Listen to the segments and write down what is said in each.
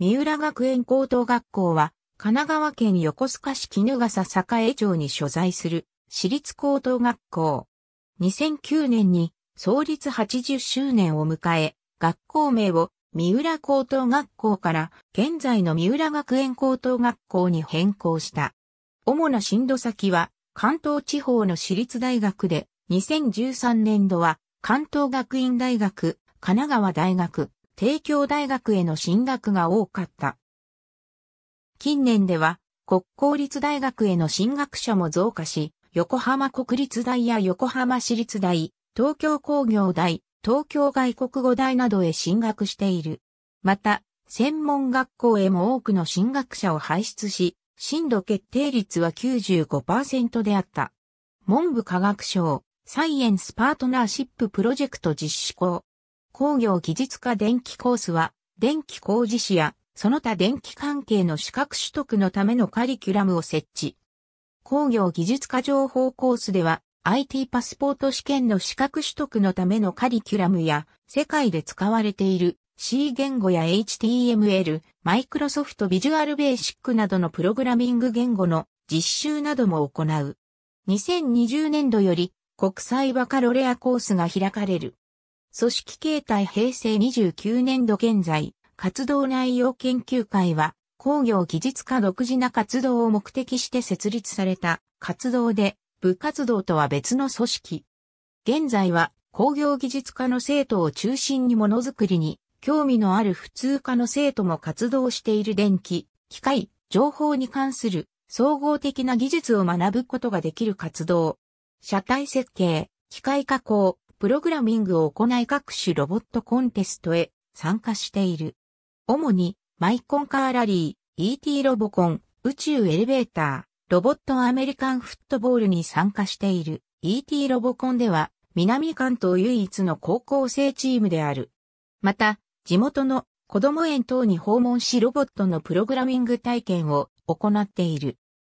三浦学園高等学校は、神奈川県横須賀市絹笠栄町に所在する、私立高等学校。2009年に、創立80周年を迎え、学校名を三浦高等学校から現在の三浦学園高等学校に変更した。主な進路先は関東地方の私立大学で2013年度は関東学院大学、神奈川大学、帝京大学への進学が多かった。近年では、国公立大学への進学者も増加し、横浜国立大や横浜市立大、東京工業大、東京外国語大などへ進学している。また、専門学校へも多くの進学者を輩出し、進路決定率は95%であった。文部科学省、サイエンスパートナーシッププロジェクト実施校、工業技術科電気コースは、電気工事士や、その他電気関係の資格取得のためのカリキュラムを設置。工業技術科情報コースでは、IT パスポート試験の資格取得のためのカリキュラムや、世界で使われている C 言語や HTML、Microsoft Visual Basic などのプログラミング言語の実習なども行う。2020年度より国際バカロレアコースが開かれる。組織形態平成29年度現在、活動内容研究会は、工業技術科独自な活動を目的して設立された活動で、部活動とは別の組織。現在は工業技術科の生徒を中心にものづくりに興味のある普通科の生徒も活動している電気、機械、情報に関する総合的な技術を学ぶことができる活動。車体設計、機械加工、プログラミングを行い各種ロボットコンテストへ参加している。主に、マイコンカーラリー、ET ロボコン、宇宙エレベーター、ロボットアメリカンフットボールに参加している ET ロボコンでは、南関東唯一の高校生チームである。また、地元の子供園等に訪問しロボットのプログラミング体験を行っている。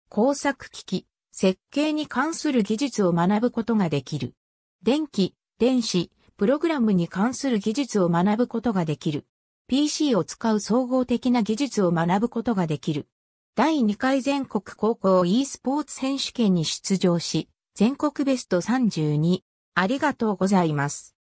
工作機器、設計に関する技術を学ぶことができる。電気、電子、プログラムに関する技術を学ぶことができる。PC を使う総合的な技術を学ぶことができる。第2回全国高校 e スポーツ選手権に出場し、全国ベスト32。ありがとうございます。